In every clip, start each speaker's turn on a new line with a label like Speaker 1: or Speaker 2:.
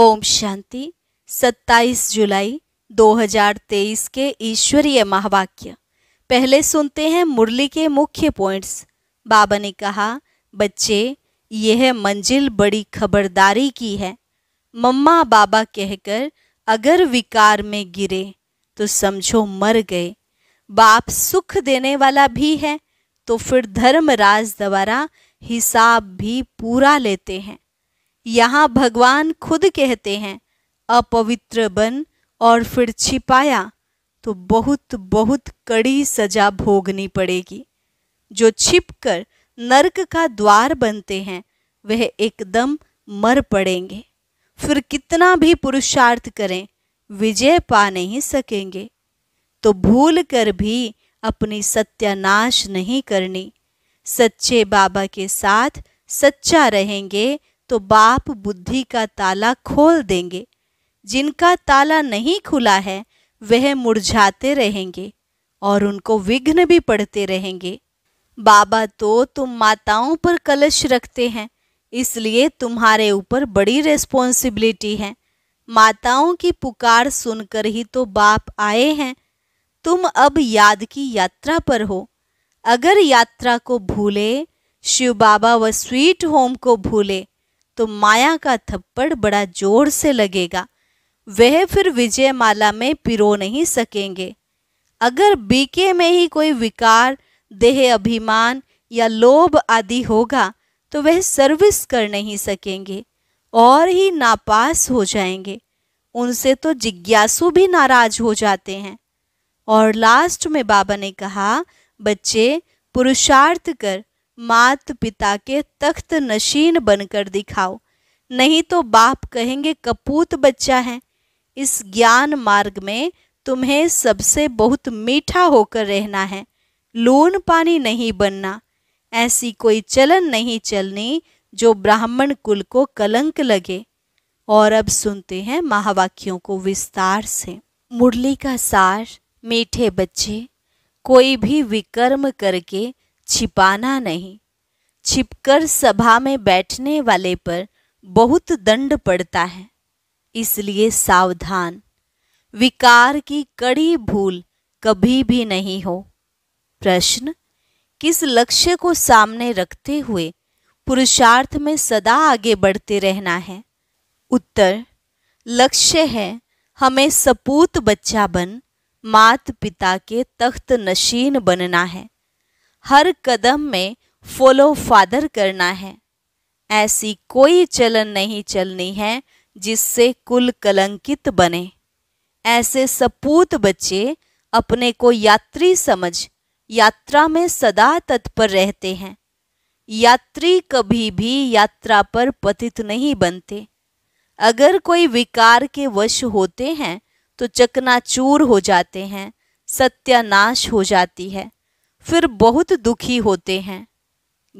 Speaker 1: ओम शांति 27 जुलाई 2023 के ईश्वरीय महावाक्य पहले सुनते हैं मुरली के मुख्य पॉइंट्स बाबा ने कहा बच्चे यह मंजिल बड़ी खबरदारी की है मम्मा बाबा कहकर अगर विकार में गिरे तो समझो मर गए बाप सुख देने वाला भी है तो फिर धर्मराज द्वारा हिसाब भी पूरा लेते हैं यहाँ भगवान खुद कहते हैं अपवित्र बन और फिर छिपाया तो बहुत बहुत कड़ी सजा भोगनी पड़ेगी जो छिपकर नरक का द्वार बनते हैं वह एकदम मर पड़ेंगे फिर कितना भी पुरुषार्थ करें विजय पा नहीं सकेंगे तो भूल कर भी अपनी सत्यानाश नहीं करनी सच्चे बाबा के साथ सच्चा रहेंगे तो बाप बुद्धि का ताला खोल देंगे जिनका ताला नहीं खुला है वह मुरझाते रहेंगे और उनको विघ्न भी पड़ते रहेंगे बाबा तो तुम माताओं पर कलश रखते हैं इसलिए तुम्हारे ऊपर बड़ी रेस्पॉन्सिबिलिटी है माताओं की पुकार सुनकर ही तो बाप आए हैं तुम अब याद की यात्रा पर हो अगर यात्रा को भूले शिव बाबा व स्वीट होम को भूले तो माया का थप्पड़ बड़ा जोर से लगेगा वह फिर विजय माला में पिरो नहीं सकेंगे अगर बीके में ही कोई विकार देह अभिमान या लोभ आदि होगा तो वह सर्विस कर नहीं सकेंगे और ही नापास हो जाएंगे उनसे तो जिज्ञासु भी नाराज हो जाते हैं और लास्ट में बाबा ने कहा बच्चे पुरुषार्थ कर मात पिता के तख्त नशीन बनकर दिखाओ नहीं तो बाप कहेंगे कपूत बच्चा है इस ज्ञान मार्ग में तुम्हें सबसे बहुत मीठा होकर रहना है लून पानी नहीं बनना ऐसी कोई चलन नहीं चलनी जो ब्राह्मण कुल को कलंक लगे और अब सुनते हैं महावाक्यों को विस्तार से मुरली का सार मीठे बच्चे कोई भी विकर्म करके छिपाना नहीं छिपकर सभा में बैठने वाले पर बहुत दंड पड़ता है इसलिए सावधान विकार की कड़ी भूल कभी भी नहीं हो प्रश्न किस लक्ष्य को सामने रखते हुए पुरुषार्थ में सदा आगे बढ़ते रहना है उत्तर लक्ष्य है हमें सपूत बच्चा बन मात पिता के तख्त नशीन बनना है हर कदम में फॉलो फादर करना है ऐसी कोई चलन नहीं चलनी है जिससे कुल कलंकित बने ऐसे सपूत बच्चे अपने को यात्री समझ यात्रा में सदा तत्पर रहते हैं यात्री कभी भी यात्रा पर पतित नहीं बनते अगर कोई विकार के वश होते हैं तो चकनाचूर हो जाते हैं सत्यानाश हो जाती है फिर बहुत दुखी होते हैं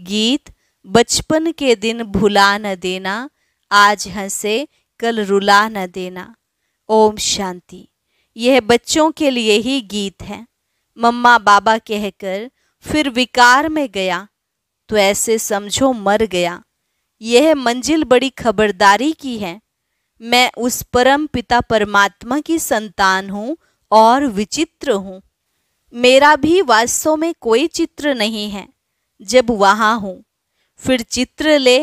Speaker 1: गीत बचपन के दिन भुला न देना आज हंसे कल रुला न देना ओम शांति यह बच्चों के लिए ही गीत है मम्मा बाबा कहकर फिर विकार में गया तो ऐसे समझो मर गया यह मंजिल बड़ी खबरदारी की है मैं उस परम पिता परमात्मा की संतान हूँ और विचित्र हूँ मेरा भी वास्तव में कोई चित्र नहीं है जब वहाँ हूँ फिर चित्र ले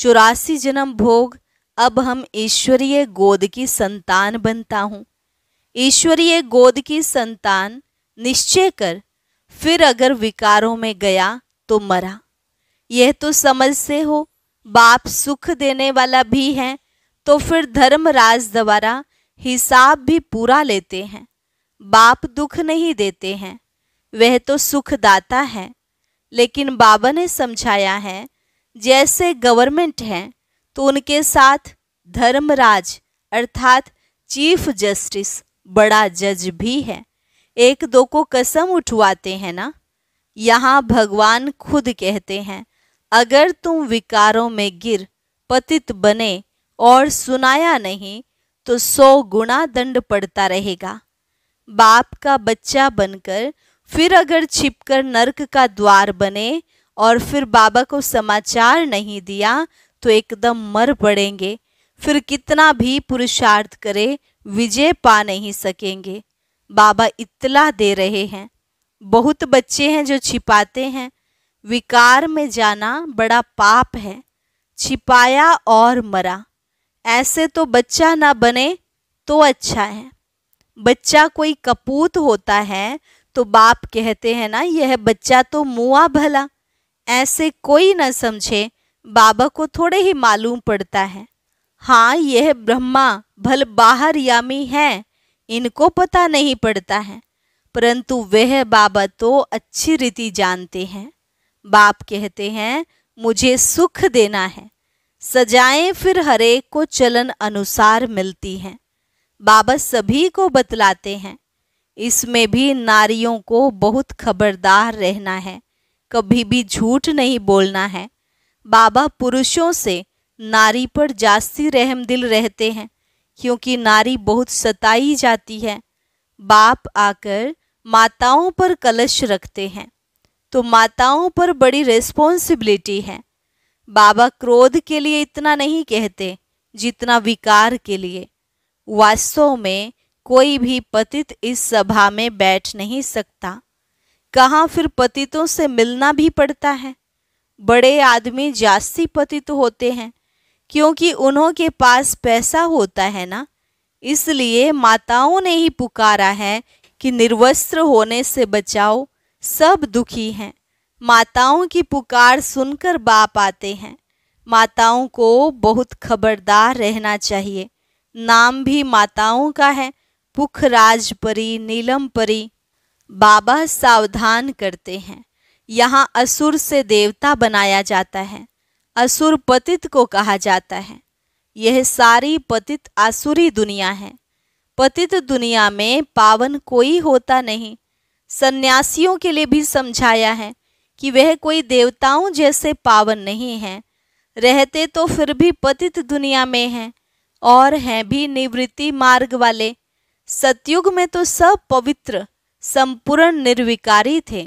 Speaker 1: चौरासी जन्म भोग अब हम ईश्वरीय गोद की संतान बनता हूँ ईश्वरीय गोद की संतान निश्चय कर फिर अगर विकारों में गया तो मरा यह तो समझ से हो बाप सुख देने वाला भी है तो फिर धर्मराज द्वारा हिसाब भी पूरा लेते हैं बाप दुख नहीं देते हैं वह तो सुखदाता है लेकिन बाबा ने समझाया है जैसे गवर्नमेंट है तो उनके साथ धर्मराज अर्थात चीफ जस्टिस बड़ा जज भी है एक दो को कसम उठवाते हैं ना यहाँ भगवान खुद कहते हैं अगर तुम विकारों में गिर पतित बने और सुनाया नहीं तो सौ गुना दंड पड़ता रहेगा बाप का बच्चा बनकर फिर अगर छिपकर नरक का द्वार बने और फिर बाबा को समाचार नहीं दिया तो एकदम मर पड़ेंगे फिर कितना भी पुरुषार्थ करे विजय पा नहीं सकेंगे बाबा इतला दे रहे हैं बहुत बच्चे हैं जो छिपाते हैं विकार में जाना बड़ा पाप है छिपाया और मरा ऐसे तो बच्चा ना बने तो अच्छा है बच्चा कोई कपूत होता है तो बाप कहते हैं ना यह बच्चा तो मुआ भला ऐसे कोई न समझे बाबा को थोड़े ही मालूम पड़ता है हाँ यह ब्रह्मा भल बाहर यामी है इनको पता नहीं पड़ता है परंतु वह बाबा तो अच्छी रीति जानते हैं बाप कहते हैं मुझे सुख देना है सजाएं फिर हरेक को चलन अनुसार मिलती हैं बाबा सभी को बतलाते हैं इसमें भी नारियों को बहुत खबरदार रहना है कभी भी झूठ नहीं बोलना है बाबा पुरुषों से नारी पर जास्ती रहम दिल रहते हैं क्योंकि नारी बहुत सताई जाती है बाप आकर माताओं पर कलश रखते हैं तो माताओं पर बड़ी रिस्पॉन्सिबिलिटी है बाबा क्रोध के लिए इतना नहीं कहते जितना विकार के लिए वास्तव में कोई भी पतित इस सभा में बैठ नहीं सकता कहाँ फिर पतितों से मिलना भी पड़ता है बड़े आदमी जास्ती पतित होते हैं क्योंकि उन्हों के पास पैसा होता है ना इसलिए माताओं ने ही पुकारा है कि निर्वस्त्र होने से बचाओ सब दुखी हैं माताओं की पुकार सुनकर बाप आते हैं माताओं को बहुत खबरदार रहना चाहिए नाम भी माताओं का है पुखराज परी नीलम परी बाबा सावधान करते हैं यहाँ असुर से देवता बनाया जाता है असुर पतित को कहा जाता है यह सारी पतित आसुरी दुनिया है पतित दुनिया में पावन कोई होता नहीं सन्यासियों के लिए भी समझाया है कि वह कोई देवताओं जैसे पावन नहीं हैं रहते तो फिर भी पतित दुनिया में हैं और हैं भी निवृत्ति मार्ग वाले सतयुग में तो सब पवित्र संपूर्ण निर्विकारी थे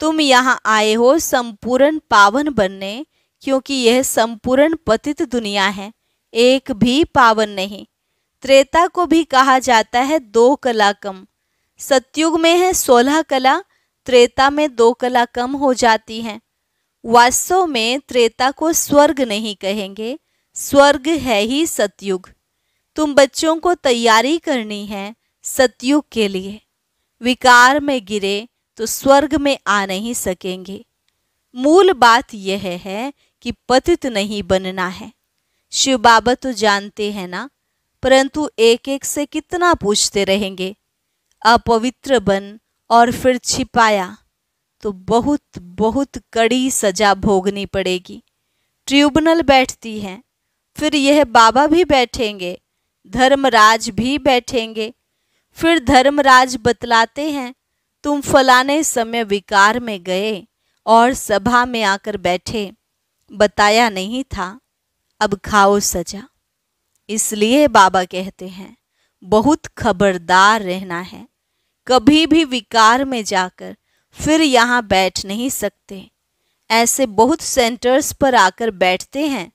Speaker 1: तुम यहाँ आए हो संपूर्ण पावन बनने क्योंकि यह संपूर्ण पतित दुनिया है एक भी पावन नहीं त्रेता को भी कहा जाता है दो कला कम सतयुग में है सोलह कला त्रेता में दो कला कम हो जाती हैं वास्तव में त्रेता को स्वर्ग नहीं कहेंगे स्वर्ग है ही सतयुग तुम बच्चों को तैयारी करनी है सतयुग के लिए विकार में गिरे तो स्वर्ग में आ नहीं सकेंगे मूल बात यह है कि पतित नहीं बनना है शिव बाबा तो जानते हैं ना परंतु एक एक से कितना पूछते रहेंगे अपवित्र बन और फिर छिपाया तो बहुत बहुत कड़ी सजा भोगनी पड़ेगी ट्रिब्यूनल बैठती है फिर यह बाबा भी बैठेंगे धर्मराज भी बैठेंगे फिर धर्मराज बतलाते हैं तुम फलाने समय विकार में गए और सभा में आकर बैठे बताया नहीं था अब खाओ सजा इसलिए बाबा कहते हैं बहुत खबरदार रहना है कभी भी विकार में जाकर फिर यहाँ बैठ नहीं सकते ऐसे बहुत सेंटर्स पर आकर बैठते हैं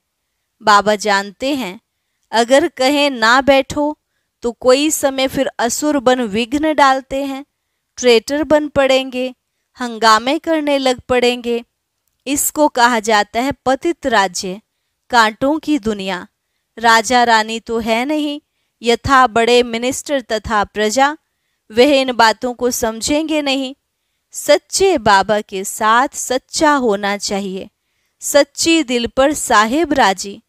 Speaker 1: बाबा जानते हैं अगर कहे ना बैठो तो कोई समय फिर असुर बन विघ्न डालते हैं ट्रेटर बन पड़ेंगे हंगामे करने लग पड़ेंगे इसको कहा जाता है पतित राज्य कांटों की दुनिया राजा रानी तो है नहीं यथा बड़े मिनिस्टर तथा प्रजा वह इन बातों को समझेंगे नहीं सच्चे बाबा के साथ सच्चा होना चाहिए सच्ची दिल पर साहेब राजी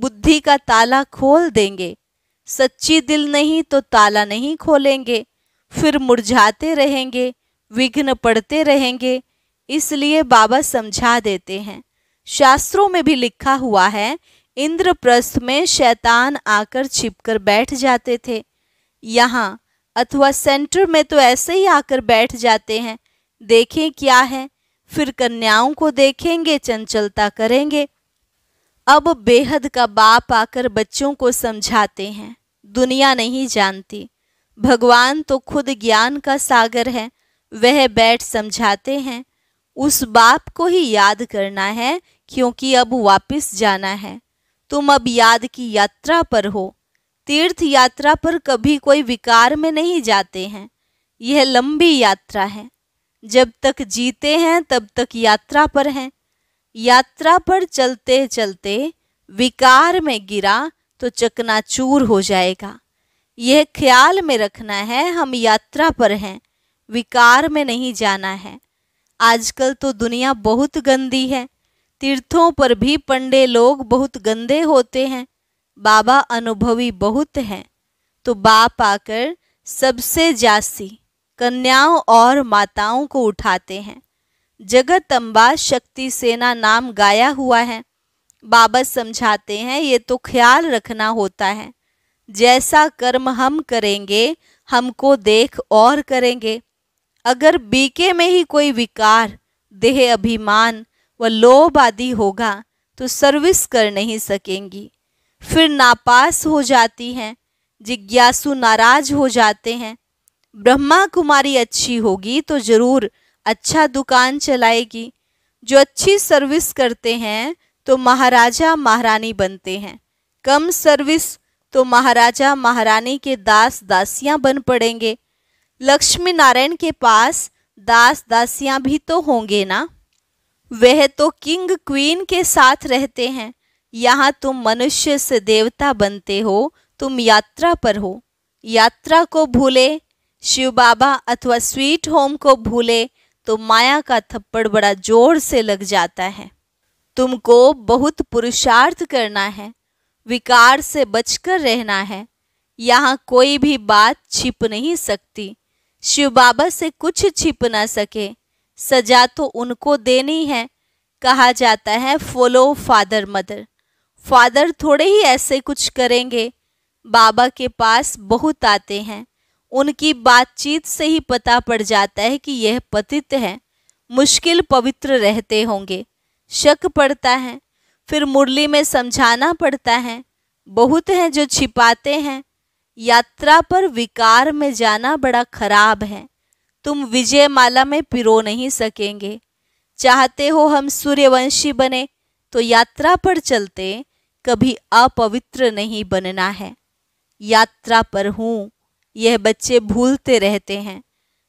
Speaker 1: बुद्धि का ताला खोल देंगे सच्ची दिल नहीं तो ताला नहीं खोलेंगे फिर मुरझाते रहेंगे विघ्न पड़ते रहेंगे इसलिए बाबा समझा देते हैं शास्त्रों में भी लिखा हुआ है इंद्रप्रस्थ में शैतान आकर छिपकर बैठ जाते थे यहाँ अथवा सेंटर में तो ऐसे ही आकर बैठ जाते हैं देखें क्या है फिर कन्याओं को देखेंगे चंचलता करेंगे अब बेहद का बाप आकर बच्चों को समझाते हैं दुनिया नहीं जानती भगवान तो खुद ज्ञान का सागर है वह बैठ समझाते हैं उस बाप को ही याद करना है क्योंकि अब वापस जाना है तुम अब याद की यात्रा पर हो तीर्थ यात्रा पर कभी कोई विकार में नहीं जाते हैं यह लंबी यात्रा है जब तक जीते हैं तब तक यात्रा पर हैं यात्रा पर चलते चलते विकार में गिरा तो चकनाचूर हो जाएगा यह ख्याल में रखना है हम यात्रा पर हैं विकार में नहीं जाना है आजकल तो दुनिया बहुत गंदी है तीर्थों पर भी पंडे लोग बहुत गंदे होते हैं बाबा अनुभवी बहुत हैं तो बाप आकर सबसे जासी कन्याओं और माताओं को उठाते हैं जगतम्बा शक्ति सेना नाम गाया हुआ है बाबा समझाते हैं ये तो ख्याल रखना होता है जैसा कर्म हम करेंगे हमको देख और करेंगे अगर बीके में ही कोई विकार देह अभिमान व लोभ आदि होगा तो सर्विस कर नहीं सकेंगी फिर नापास हो जाती हैं जिज्ञासु नाराज हो जाते हैं ब्रह्मा कुमारी अच्छी होगी तो जरूर अच्छा दुकान चलाएगी जो अच्छी सर्विस करते हैं तो महाराजा महारानी बनते हैं कम सर्विस तो महाराजा महारानी के दास दासियां बन पड़ेंगे लक्ष्मी नारायण के पास दास दासियां भी तो होंगे ना वह तो किंग क्वीन के साथ रहते हैं यहाँ तुम मनुष्य से देवता बनते हो तुम यात्रा पर हो यात्रा को भूले शिव बाबा अथवा स्वीट होम को भूले तो माया का थप्पड़ बड़ा जोर से लग जाता है तुमको बहुत पुरुषार्थ करना है विकार से बचकर रहना है यहाँ कोई भी बात छिप नहीं सकती शिव बाबा से कुछ छिप ना सके सजा तो उनको देनी है कहा जाता है फॉलो फादर मदर फादर थोड़े ही ऐसे कुछ करेंगे बाबा के पास बहुत आते हैं उनकी बातचीत से ही पता पड़ जाता है कि यह पतित हैं मुश्किल पवित्र रहते होंगे शक पड़ता है फिर मुरली में समझाना पड़ता है बहुत हैं जो छिपाते हैं यात्रा पर विकार में जाना बड़ा खराब है तुम विजय माला में पिरो नहीं सकेंगे चाहते हो हम सूर्यवंशी बने तो यात्रा पर चलते कभी अपवित्र नहीं बनना है यात्रा पर हूँ यह बच्चे भूलते रहते हैं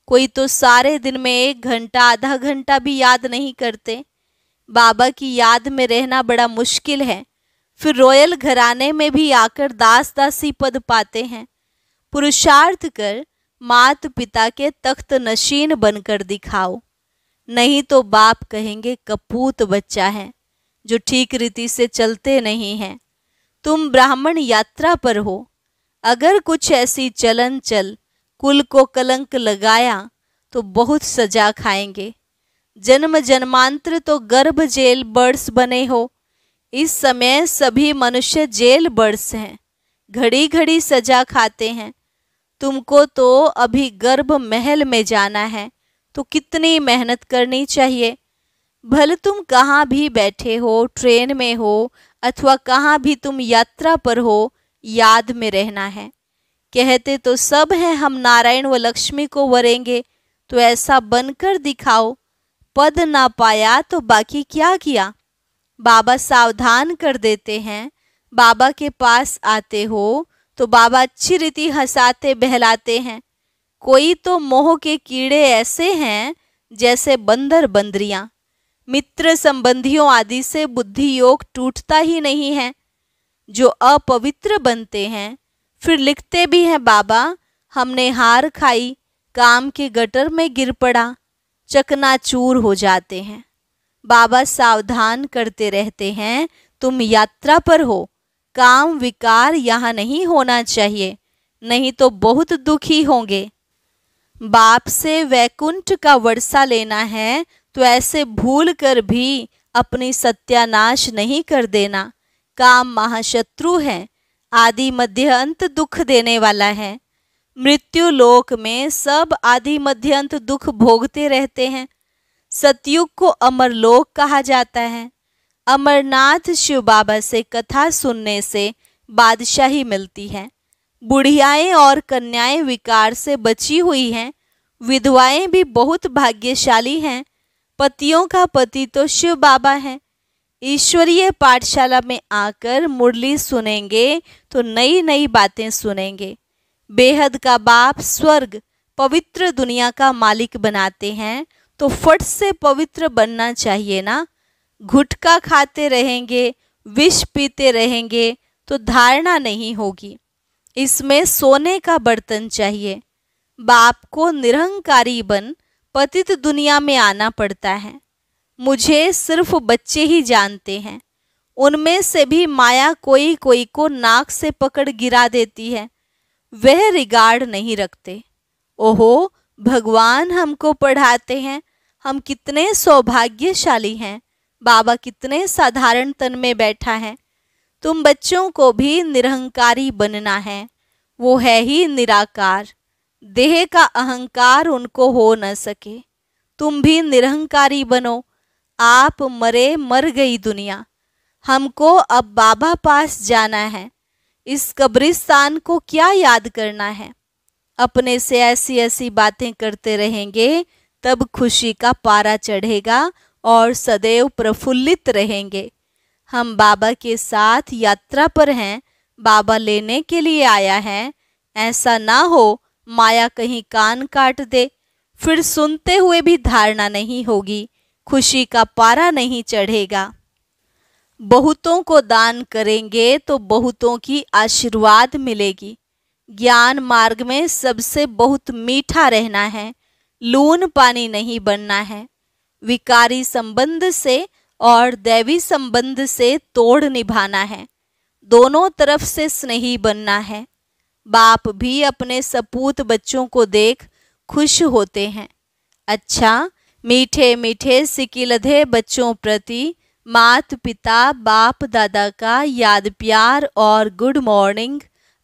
Speaker 1: कोई तो सारे दिन में एक घंटा आधा घंटा भी याद नहीं करते बाबा की याद में रहना बड़ा मुश्किल है फिर रॉयल घराने में भी आकर दास दासी पद पाते हैं पुरुषार्थ कर मात पिता के तख्त नशीन बनकर दिखाओ नहीं तो बाप कहेंगे कपूत बच्चा है जो ठीक रीति से चलते नहीं हैं तुम ब्राह्मण यात्रा पर हो अगर कुछ ऐसी चलन चल कुल को कलंक लगाया तो बहुत सजा खाएंगे जन्म जन्मांतर तो गर्भ जेल बर्ड्स बने हो इस समय सभी मनुष्य जेल बर्ड्स हैं घड़ी घड़ी सजा खाते हैं तुमको तो अभी गर्भ महल में जाना है तो कितनी मेहनत करनी चाहिए भले तुम कहाँ भी बैठे हो ट्रेन में हो अथवा कहाँ भी तुम यात्रा पर हो याद में रहना है कहते तो सब हैं हम नारायण व लक्ष्मी को वरेंगे तो ऐसा बनकर दिखाओ पद ना पाया तो बाकी क्या किया बाबा सावधान कर देते हैं बाबा के पास आते हो तो बाबा अच्छी रीति हंसाते बहलाते हैं कोई तो मोह के कीड़े ऐसे हैं जैसे बंदर बंदरिया मित्र संबंधियों आदि से बुद्धि योग टूटता ही नहीं है जो अपवित्र बनते हैं फिर लिखते भी हैं बाबा हमने हार खाई काम के गटर में गिर पड़ा चकनाचूर हो जाते हैं बाबा सावधान करते रहते हैं तुम यात्रा पर हो काम विकार यहाँ नहीं होना चाहिए नहीं तो बहुत दुखी होंगे बाप से वैकुंठ का वर्षा लेना है तो ऐसे भूल कर भी अपनी सत्यानाश नहीं कर देना काम महाशत्रु है आदि मध्य अंत दुख देने वाला है मृत्यु लोक में सब आदि मध्य अंत दुख भोगते रहते हैं सतयुग को अमरलोक कहा जाता है अमरनाथ शिव बाबा से कथा सुनने से बादशाही मिलती है बुढ़ियाएं और कन्याएं विकार से बची हुई हैं विधवाएं भी बहुत भाग्यशाली हैं पतियों का पति तो शिव बाबा हैं ईश्वरीय पाठशाला में आकर मुरली सुनेंगे तो नई नई बातें सुनेंगे बेहद का बाप स्वर्ग पवित्र दुनिया का मालिक बनाते हैं तो फट से पवित्र बनना चाहिए ना घुटका खाते रहेंगे विष पीते रहेंगे तो धारणा नहीं होगी इसमें सोने का बर्तन चाहिए बाप को निरहंकारी बन पतित दुनिया में आना पड़ता है मुझे सिर्फ बच्चे ही जानते हैं उनमें से भी माया कोई कोई को नाक से पकड़ गिरा देती है वह रिगार्ड नहीं रखते ओहो भगवान हमको पढ़ाते हैं हम कितने सौभाग्यशाली हैं बाबा कितने साधारण तन में बैठा है तुम बच्चों को भी निरहंकारी बनना है वो है ही निराकार देह का अहंकार उनको हो न सके तुम भी निरहंकारी बनो आप मरे मर गई दुनिया हमको अब बाबा पास जाना है इस कब्रिस्तान को क्या याद करना है अपने से ऐसी ऐसी बातें करते रहेंगे तब खुशी का पारा चढ़ेगा और सदैव प्रफुल्लित रहेंगे हम बाबा के साथ यात्रा पर हैं बाबा लेने के लिए आया है ऐसा ना हो माया कहीं कान काट दे फिर सुनते हुए भी धारणा नहीं होगी खुशी का पारा नहीं चढ़ेगा बहुतों को दान करेंगे तो बहुतों की आशीर्वाद मिलेगी ज्ञान मार्ग में सबसे बहुत मीठा रहना है लून पानी नहीं बनना है विकारी संबंध से और दैवी संबंध से तोड़ निभाना है दोनों तरफ से स्नेही बनना है बाप भी अपने सपूत बच्चों को देख खुश होते हैं अच्छा मीठे मीठे सिकिलधे बच्चों प्रति मात पिता बाप दादा का याद प्यार और गुड मॉर्निंग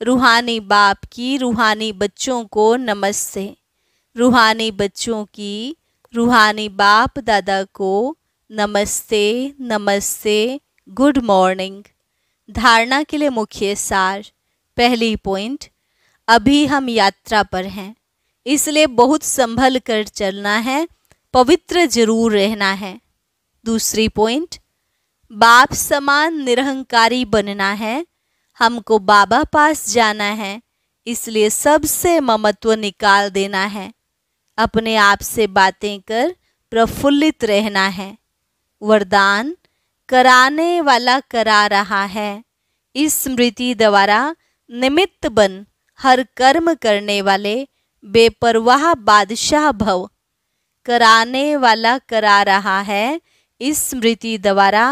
Speaker 1: रूहानी बाप की रूहानी बच्चों को नमस्ते रूहानी बच्चों की रूहानी बाप दादा को नमस्ते नमस्ते गुड मॉर्निंग धारणा के लिए मुख्य सार पहली पॉइंट अभी हम यात्रा पर हैं इसलिए बहुत संभल कर चलना है पवित्र जरूर रहना है दूसरी पॉइंट बाप समान निरहंकारी बनना है हमको बाबा पास जाना है इसलिए सबसे ममत्व निकाल देना है अपने आप से बातें कर प्रफुल्लित रहना है वरदान कराने वाला करा रहा है इस स्मृति द्वारा निमित्त बन हर कर्म करने वाले बेपरवाह बादशाह भव कराने वाला करा रहा है इस स्मृति द्वारा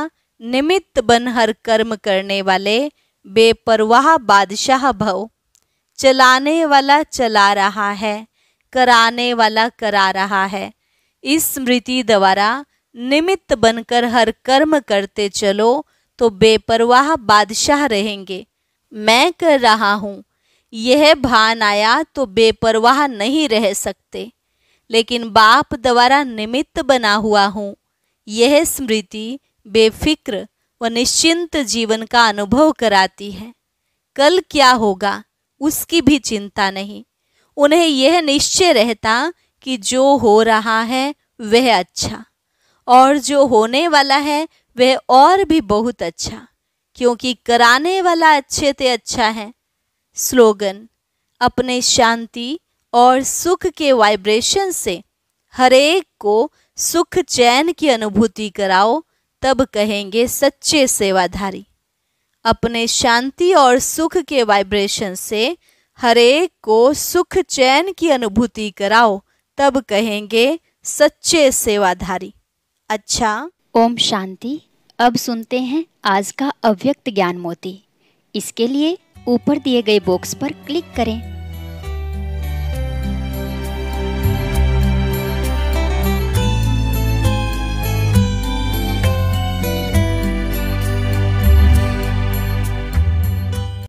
Speaker 1: निमित्त बन हर कर्म करने वाले बेपरवाह बादशाह भव चलाने वाला चला रहा है कराने वाला करा रहा है इस स्मृति द्वारा निमित्त बनकर हर कर्म करते चलो तो बेपरवाह बादशाह रहेंगे मैं कर रहा हूँ यह भान आया तो बेपरवाह नहीं रह सकते लेकिन बाप द्वारा निमित्त बना हुआ हूँ यह स्मृति बेफिक्र व निश्चिंत जीवन का अनुभव कराती है कल क्या होगा उसकी भी चिंता नहीं उन्हें यह निश्चय रहता कि जो हो रहा है वह अच्छा और जो होने वाला है वह और भी बहुत अच्छा क्योंकि कराने वाला अच्छे से अच्छा है स्लोगन अपने शांति और सुख के वाइब्रेशन से हरेक को सुख चैन की अनुभूति कराओ तब कहेंगे सच्चे सेवाधारी अपने शांति और सुख के वाइब्रेशन से हरेक को सुख चैन की अनुभूति कराओ तब कहेंगे सच्चे सेवाधारी अच्छा ओम शांति अब सुनते हैं आज का अव्यक्त ज्ञान मोती इसके लिए ऊपर दिए गए बॉक्स पर क्लिक करें